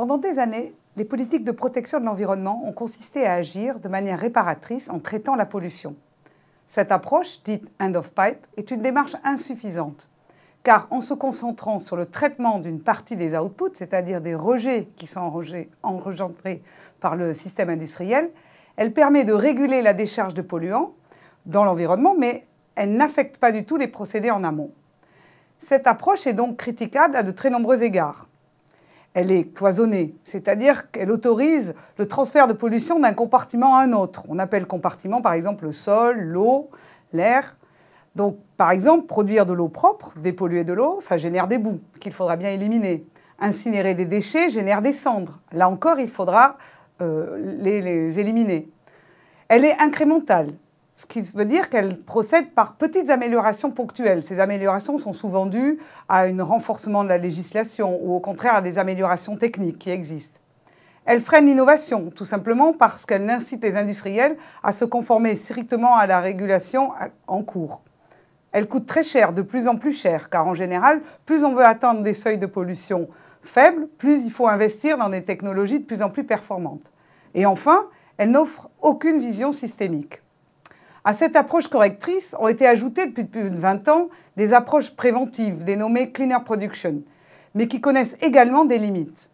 Pendant des années, les politiques de protection de l'environnement ont consisté à agir de manière réparatrice en traitant la pollution. Cette approche, dite end of pipe, est une démarche insuffisante, car en se concentrant sur le traitement d'une partie des outputs, c'est-à-dire des rejets qui sont enregistrés par le système industriel, elle permet de réguler la décharge de polluants dans l'environnement, mais elle n'affecte pas du tout les procédés en amont. Cette approche est donc critiquable à de très nombreux égards elle est cloisonnée, c'est-à-dire qu'elle autorise le transfert de pollution d'un compartiment à un autre. On appelle compartiment par exemple le sol, l'eau, l'air. Donc par exemple, produire de l'eau propre, dépolluer de l'eau, ça génère des boues qu'il faudra bien éliminer. Incinérer des déchets génère des cendres. Là encore, il faudra euh, les éliminer. Elle est incrémentale, ce qui veut dire qu'elle procède par petites améliorations ponctuelles. Ces améliorations sont souvent dues à un renforcement de la législation ou au contraire à des améliorations techniques qui existent. Elle freine l'innovation, tout simplement parce qu'elle incite les industriels à se conformer strictement à la régulation en cours. Elle coûte très cher, de plus en plus cher, car en général, plus on veut atteindre des seuils de pollution faibles, plus il faut investir dans des technologies de plus en plus performantes. Et enfin, elle n'offre aucune vision systémique. À cette approche correctrice ont été ajoutées depuis plus de 20 ans des approches préventives dénommées Cleaner Production, mais qui connaissent également des limites.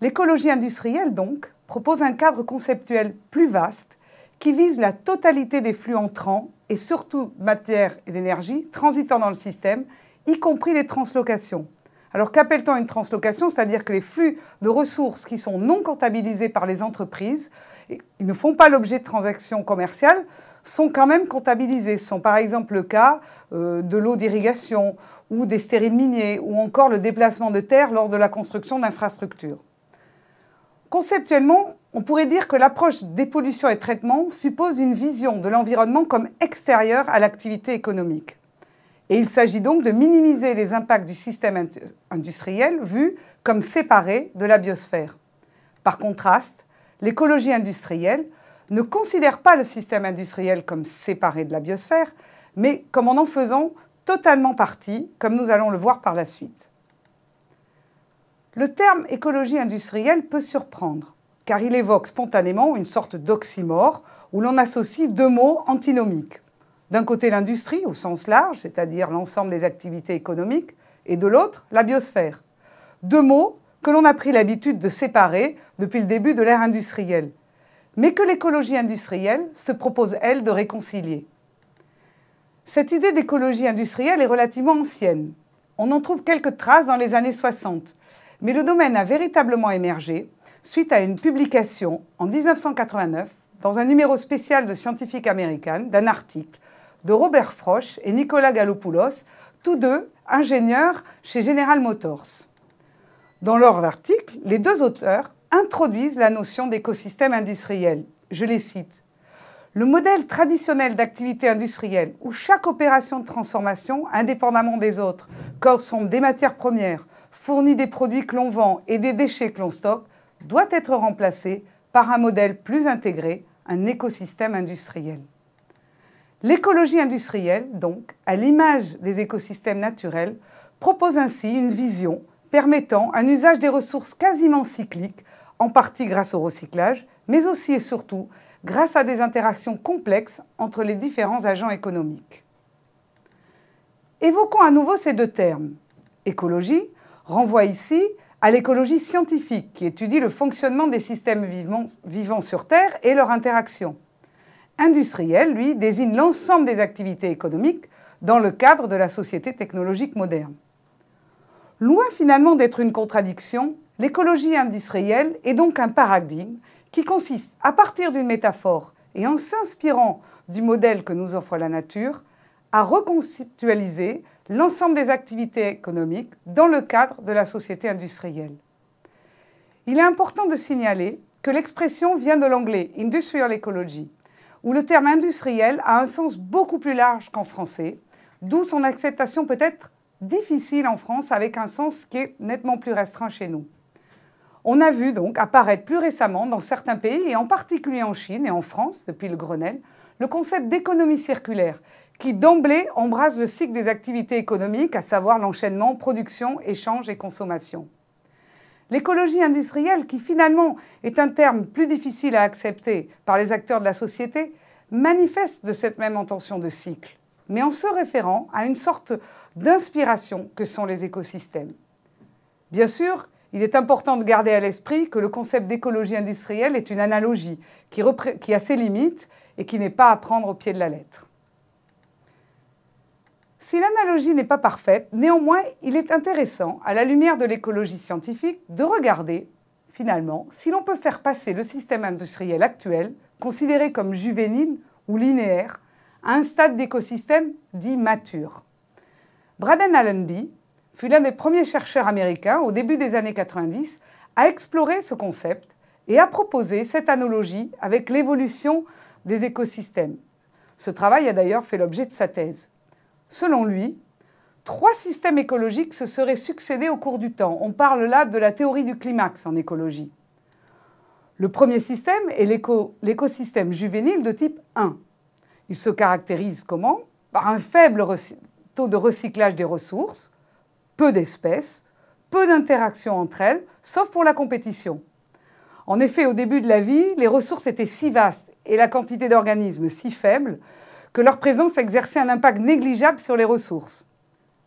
L'écologie industrielle, donc, propose un cadre conceptuel plus vaste qui vise la totalité des flux entrants et surtout matière et d'énergie transitant dans le système, y compris les translocations. Alors qu'appelle-t-on une translocation C'est-à-dire que les flux de ressources qui sont non comptabilisés par les entreprises, ils ne font pas l'objet de transactions commerciales, sont quand même comptabilisés. sont par exemple le cas euh, de l'eau d'irrigation ou des stériles miniers ou encore le déplacement de terre lors de la construction d'infrastructures. Conceptuellement, on pourrait dire que l'approche dépollution et traitement suppose une vision de l'environnement comme extérieure à l'activité économique. Et il s'agit donc de minimiser les impacts du système industriel vu comme séparé de la biosphère. Par contraste, l'écologie industrielle ne considère pas le système industriel comme séparé de la biosphère, mais comme en en faisant totalement partie, comme nous allons le voir par la suite. Le terme écologie industrielle peut surprendre, car il évoque spontanément une sorte d'oxymore où l'on associe deux mots antinomiques. D'un côté l'industrie au sens large, c'est-à-dire l'ensemble des activités économiques, et de l'autre la biosphère. Deux mots que l'on a pris l'habitude de séparer depuis le début de l'ère industrielle mais que l'écologie industrielle se propose, elle, de réconcilier. Cette idée d'écologie industrielle est relativement ancienne. On en trouve quelques traces dans les années 60, mais le domaine a véritablement émergé suite à une publication en 1989 dans un numéro spécial de Scientific American d'un article de Robert Frosch et Nicolas Galopoulos, tous deux ingénieurs chez General Motors. Dans leur article, les deux auteurs introduisent la notion d'écosystème industriel. Je les cite. Le modèle traditionnel d'activité industrielle, où chaque opération de transformation, indépendamment des autres, consomme des matières premières, fournit des produits que l'on vend et des déchets que l'on stocke, doit être remplacé par un modèle plus intégré, un écosystème industriel. L'écologie industrielle, donc, à l'image des écosystèmes naturels, propose ainsi une vision permettant un usage des ressources quasiment cycliques en partie grâce au recyclage, mais aussi et surtout grâce à des interactions complexes entre les différents agents économiques. Évoquons à nouveau ces deux termes. Écologie renvoie ici à l'écologie scientifique qui étudie le fonctionnement des systèmes vivants, sur Terre et leur interaction. Industriel, lui, désigne l'ensemble des activités économiques dans le cadre de la société technologique moderne. Loin finalement d'être une contradiction, L'écologie industrielle est donc un paradigme qui consiste, à partir d'une métaphore et en s'inspirant du modèle que nous offre la nature, à reconceptualiser l'ensemble des activités économiques dans le cadre de la société industrielle. Il est important de signaler que l'expression vient de l'anglais industrial ecology, où le terme industriel a un sens beaucoup plus large qu'en français, d'où son acceptation peut-être difficile en France avec un sens qui est nettement plus restreint chez nous. On a vu donc apparaître plus récemment dans certains pays, et en particulier en Chine et en France depuis le Grenelle, le concept d'économie circulaire, qui d'emblée embrasse le cycle des activités économiques, à savoir l'enchaînement production, échange et consommation. L'écologie industrielle, qui finalement est un terme plus difficile à accepter par les acteurs de la société, manifeste de cette même intention de cycle, mais en se référant à une sorte d'inspiration que sont les écosystèmes. Bien sûr, il est important de garder à l'esprit que le concept d'écologie industrielle est une analogie qui, a ses limites et qui n'est pas à prendre au pied de la lettre. Si l'analogie n'est pas parfaite, néanmoins, il est intéressant, à la lumière de l'écologie scientifique, de regarder, finalement, si l'on peut faire passer le système industriel actuel, considéré comme juvénile ou linéaire, à un stade d'écosystème dit mature. Braden Allenby, fut l'un des premiers chercheurs américains au début des années 90 à explorer ce concept et à proposer cette analogie avec l'évolution des écosystèmes. Ce travail a d'ailleurs fait l'objet de sa thèse. Selon lui, trois systèmes écologiques se seraient succédés au cours du temps. On parle là de la théorie du climax en écologie. Le premier système est l'écosystème juvénile de type 1. Il se caractérise comment Par un faible taux de recyclage des ressources, peu d'espèces, peu d'interactions entre elles, sauf pour la compétition. En effet, au début de la vie, les ressources étaient si vastes et la quantité d'organismes si faible que leur présence exerçait un impact négligeable sur les ressources.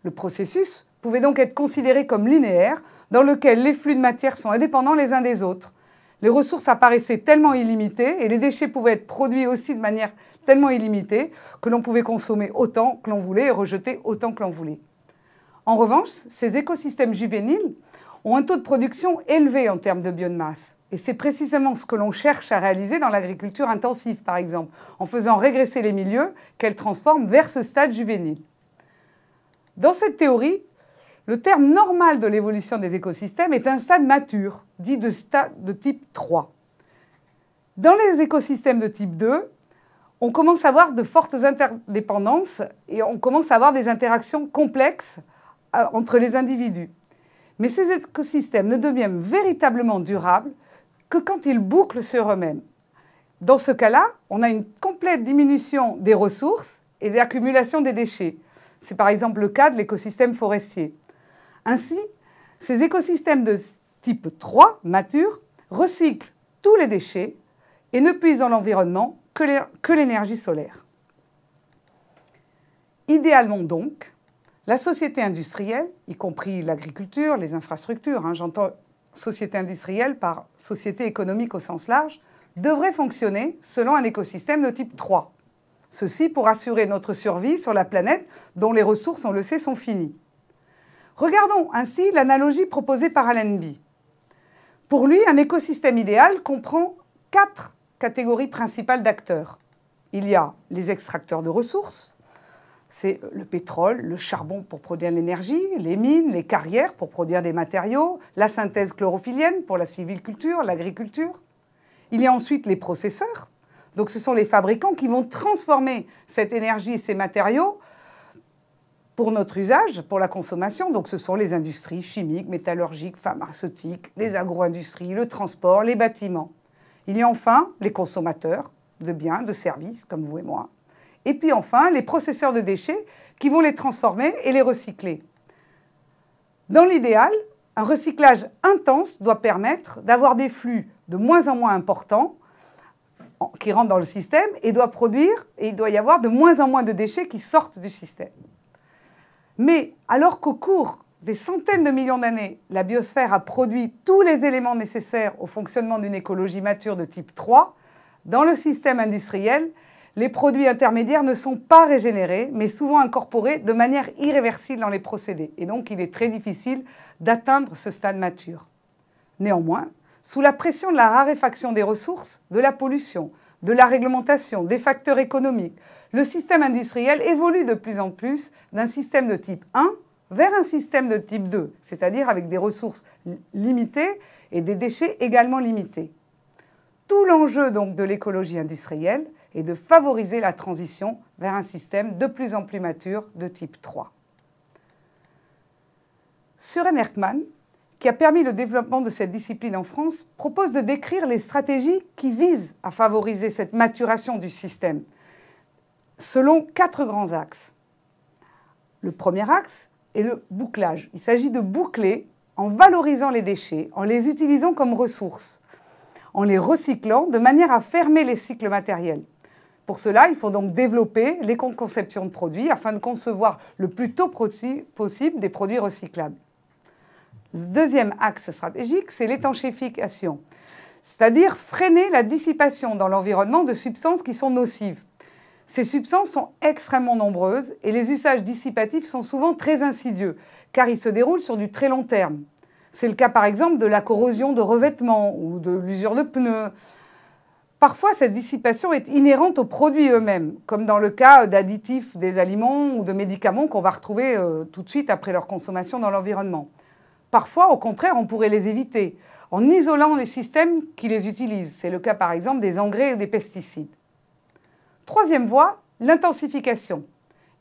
Le processus pouvait donc être considéré comme linéaire, dans lequel les flux de matière sont indépendants les uns des autres. Les ressources apparaissaient tellement illimitées et les déchets pouvaient être produits aussi de manière tellement illimitée que l'on pouvait consommer autant que l'on voulait et rejeter autant que l'on voulait. En revanche, ces écosystèmes juvéniles ont un taux de production élevé en termes de biomasse. Et c'est précisément ce que l'on cherche à réaliser dans l'agriculture intensive, par exemple, en faisant régresser les milieux qu'elles transforme vers ce stade juvénile. Dans cette théorie, le terme normal de l'évolution des écosystèmes est un stade mature, dit de stade de type 3. Dans les écosystèmes de type 2, on commence à avoir de fortes interdépendances et on commence à avoir des interactions complexes euh, entre les individus. Mais ces écosystèmes ne deviennent véritablement durables que quand ils bouclent sur eux-mêmes. Dans ce cas-là, on a une complète diminution des ressources et de l'accumulation des déchets. C'est par exemple le cas de l'écosystème forestier. Ainsi, ces écosystèmes de type 3, matures, recyclent tous les déchets et ne puisent dans l'environnement que l'énergie solaire. Idéalement donc, la société industrielle, y compris l'agriculture, les infrastructures, hein, j'entends société industrielle par société économique au sens large, devrait fonctionner selon un écosystème de type 3. Ceci pour assurer notre survie sur la planète dont les ressources, on le sait, sont finies. Regardons ainsi l'analogie proposée par Allenby. Pour lui, un écosystème idéal comprend quatre catégories principales d'acteurs. Il y a les extracteurs de ressources, c'est le pétrole, le charbon pour produire l'énergie, les mines, les carrières pour produire des matériaux, la synthèse chlorophyllienne pour la civil-culture, l'agriculture. Il y a ensuite les processeurs. Donc ce sont les fabricants qui vont transformer cette énergie et ces matériaux pour notre usage, pour la consommation. Donc ce sont les industries chimiques, métallurgiques, pharmaceutiques, les agro-industries, le transport, les bâtiments. Il y a enfin les consommateurs de biens, de services, comme vous et moi, et puis enfin, les processeurs de déchets qui vont les transformer et les recycler. Dans l'idéal, un recyclage intense doit permettre d'avoir des flux de moins en moins importants qui rentrent dans le système et doit produire, et il doit y avoir de moins en moins de déchets qui sortent du système. Mais alors qu'au cours des centaines de millions d'années, la biosphère a produit tous les éléments nécessaires au fonctionnement d'une écologie mature de type 3, dans le système industriel, les produits intermédiaires ne sont pas régénérés, mais souvent incorporés de manière irréversible dans les procédés, et donc il est très difficile d'atteindre ce stade mature. Néanmoins, sous la pression de la raréfaction des ressources, de la pollution, de la réglementation, des facteurs économiques, le système industriel évolue de plus en plus d'un système de type 1 vers un système de type 2, c'est-à-dire avec des ressources limitées et des déchets également limités. Tout l'enjeu donc de l'écologie industrielle et de favoriser la transition vers un système de plus en plus mature de type 3. Suren Erkman, qui a permis le développement de cette discipline en France, propose de décrire les stratégies qui visent à favoriser cette maturation du système selon quatre grands axes. Le premier axe est le bouclage. Il s'agit de boucler en valorisant les déchets, en les utilisant comme ressources, en les recyclant de manière à fermer les cycles matériels. Pour cela, il faut donc développer les conceptions de produits afin de concevoir le plus tôt possible des produits recyclables. Le deuxième axe stratégique, c'est l'étanchéification, c'est-à-dire freiner la dissipation dans l'environnement de substances qui sont nocives. Ces substances sont extrêmement nombreuses et les usages dissipatifs sont souvent très insidieux, car ils se déroulent sur du très long terme. C'est le cas par exemple de la corrosion de revêtements ou de l'usure de pneus, Parfois, cette dissipation est inhérente aux produits eux-mêmes, comme dans le cas d'additifs des aliments ou de médicaments qu'on va retrouver euh, tout de suite après leur consommation dans l'environnement. Parfois, au contraire, on pourrait les éviter en isolant les systèmes qui les utilisent. C'est le cas par exemple des engrais ou des pesticides. Troisième voie, l'intensification.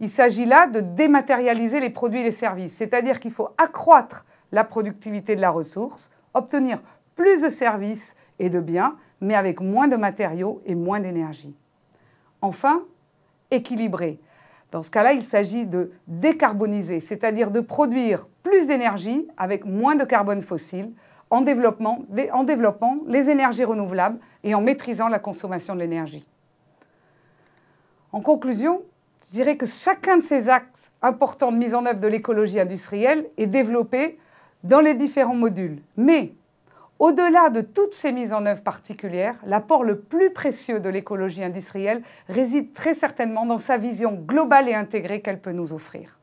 Il s'agit là de dématérialiser les produits et les services, c'est-à-dire qu'il faut accroître la productivité de la ressource, obtenir plus de services et de biens mais avec moins de matériaux et moins d'énergie. Enfin, équilibrer. Dans ce cas-là, il s'agit de décarboniser, c'est-à-dire de produire plus d'énergie avec moins de carbone fossile, en développant, en les énergies renouvelables et en maîtrisant la consommation de l'énergie. En conclusion, je dirais que chacun de ces actes importants de mise en œuvre de l'écologie industrielle est développé dans les différents modules. Mais au-delà de toutes ces mises en œuvre particulières, l'apport le plus précieux de l'écologie industrielle réside très certainement dans sa vision globale et intégrée qu'elle peut nous offrir.